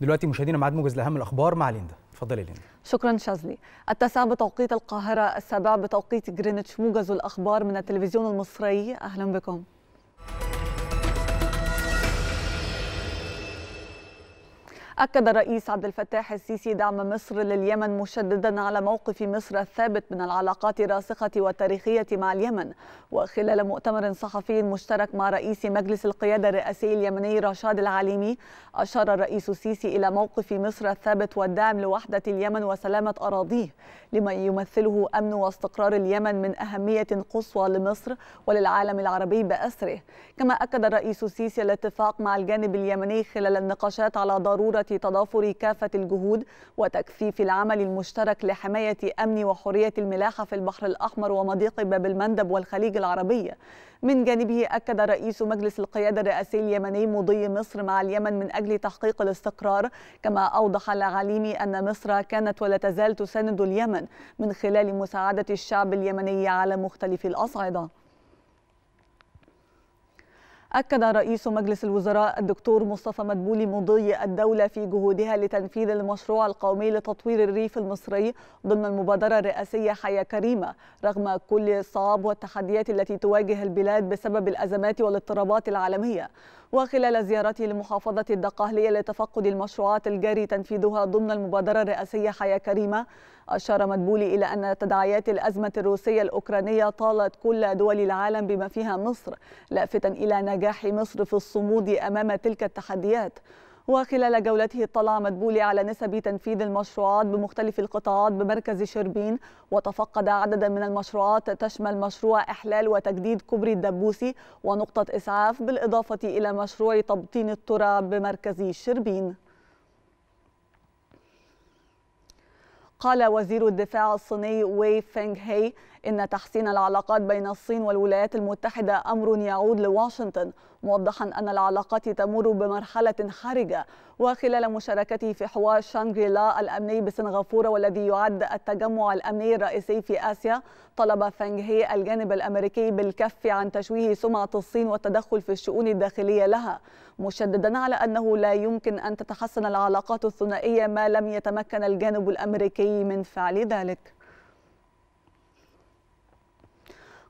دلوقتي مشاهدينا معاد موجز لاهم الاخبار مع ليندا اتفضلي ليندا شكرا شاذلي التاسعة بتوقيت القاهرة السابعة بتوقيت جرينتش موجز الأخبار من التلفزيون المصري أهلا بكم أكد الرئيس عبد الفتاح السيسي دعم مصر لليمن مشددا على موقف مصر الثابت من العلاقات الراسخة والتاريخية مع اليمن وخلال مؤتمر صحفي مشترك مع رئيس مجلس القيادة الرئاسي اليمني رشاد العليمي أشار الرئيس السيسي إلى موقف مصر الثابت والدعم لوحدة اليمن وسلامة أراضيه لما يمثله أمن واستقرار اليمن من أهمية قصوى لمصر وللعالم العربي بأسره كما أكد الرئيس السيسي الاتفاق مع الجانب اليمني خلال النقاشات على ضرورة تضافر كافة الجهود وتكثيف العمل المشترك لحماية أمن وحرية الملاحة في البحر الأحمر ومضيق باب المندب والخليج العربي من جانبه أكد رئيس مجلس القيادة الرئاسي اليمني مضي مصر مع اليمن من أجل تحقيق الاستقرار كما أوضح العليمي أن مصر كانت ولا تزال تساند اليمن من خلال مساعدة الشعب اليمني على مختلف الأصعدة أكد رئيس مجلس الوزراء الدكتور مصطفى مدبولي مضي الدولة في جهودها لتنفيذ المشروع القومي لتطوير الريف المصري ضمن المبادرة الرئاسية حياة كريمة رغم كل الصعاب والتحديات التي تواجه البلاد بسبب الأزمات والاضطرابات العالمية وخلال زيارته لمحافظة الدقهلية لتفقد المشروعات الجاري تنفيذها ضمن المبادرة الرئاسية حياة كريمة أشار مدبولي إلى أن تداعيات الأزمة الروسية الأوكرانية طالت كل دول العالم بما فيها مصر لافتا إلى نجاح نجاح مصر في الصمود أمام تلك التحديات وخلال جولته اطلع مدبولي على نسب تنفيذ المشروعات بمختلف القطاعات بمركز شربين وتفقد عددا من المشروعات تشمل مشروع إحلال وتجديد كوبري الدبوسي ونقطة إسعاف بالإضافة إلى مشروع تبطين الترع بمركز شربين قال وزير الدفاع الصيني وي فينغ هي إن تحسين العلاقات بين الصين والولايات المتحدة أمر يعود لواشنطن موضحا أن العلاقات تمر بمرحلة حرجة وخلال مشاركته في حوار شانغريلا الأمني بسنغافورة والذي يعد التجمع الأمني الرئيسي في آسيا طلب فانغ هي الجانب الأمريكي بالكف عن تشويه سمعة الصين والتدخل في الشؤون الداخلية لها مشددا على أنه لا يمكن أن تتحسن العلاقات الثنائية ما لم يتمكن الجانب الأمريكي من فعل ذلك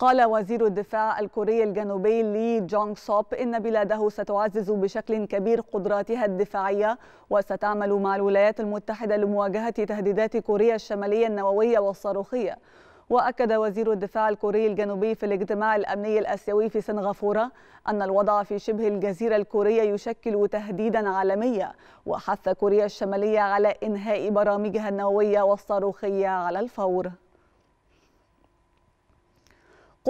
قال وزير الدفاع الكوري الجنوبي لي جونغ سوب إن بلاده ستعزز بشكل كبير قدراتها الدفاعية وستعمل مع الولايات المتحدة لمواجهة تهديدات كوريا الشمالية النووية والصاروخية وأكد وزير الدفاع الكوري الجنوبي في الاجتماع الأمني الأسيوي في سنغافورة أن الوضع في شبه الجزيرة الكورية يشكل تهديدا عالميا وحث كوريا الشمالية على إنهاء برامجها النووية والصاروخية على الفور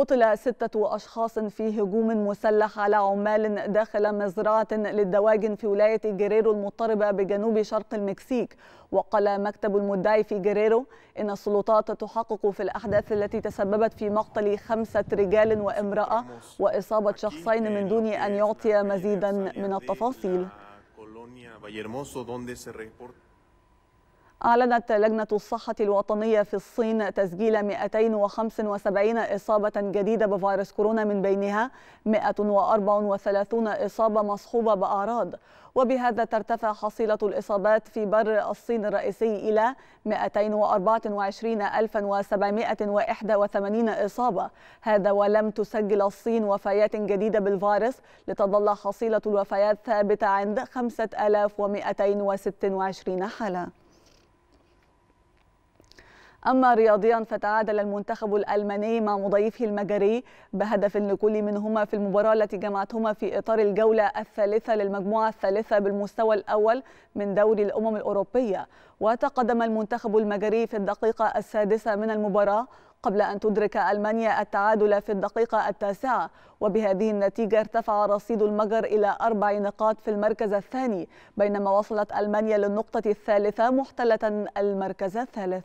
قتل ستة أشخاص في هجوم مسلح على عمال داخل مزرعة للدواجن في ولاية جريرو المضطربة بجنوب شرق المكسيك وقال مكتب المدعي في جريرو إن السلطات تحقق في الأحداث التي تسببت في مقتل خمسة رجال وامرأة وإصابة شخصين من دون أن يعطي مزيدا من التفاصيل أعلنت لجنة الصحة الوطنية في الصين تسجيل 275 إصابة جديدة بفيروس كورونا من بينها 134 إصابة مصحوبة بأعراض وبهذا ترتفع حصيلة الإصابات في بر الصين الرئيسي إلى 224781 إصابة هذا ولم تسجل الصين وفيات جديدة بالفيروس لتظل حصيلة الوفيات ثابتة عند 5226 حالة أما رياضيا فتعادل المنتخب الألماني مع مضيفه المجري بهدف لكل منهما في المباراة التي جمعتهما في إطار الجولة الثالثة للمجموعة الثالثة بالمستوى الأول من دوري الأمم الأوروبية وتقدم المنتخب المجري في الدقيقة السادسة من المباراة قبل أن تدرك ألمانيا التعادل في الدقيقة التاسعة وبهذه النتيجة ارتفع رصيد المجر إلى أربع نقاط في المركز الثاني بينما وصلت ألمانيا للنقطة الثالثة محتلة المركز الثالث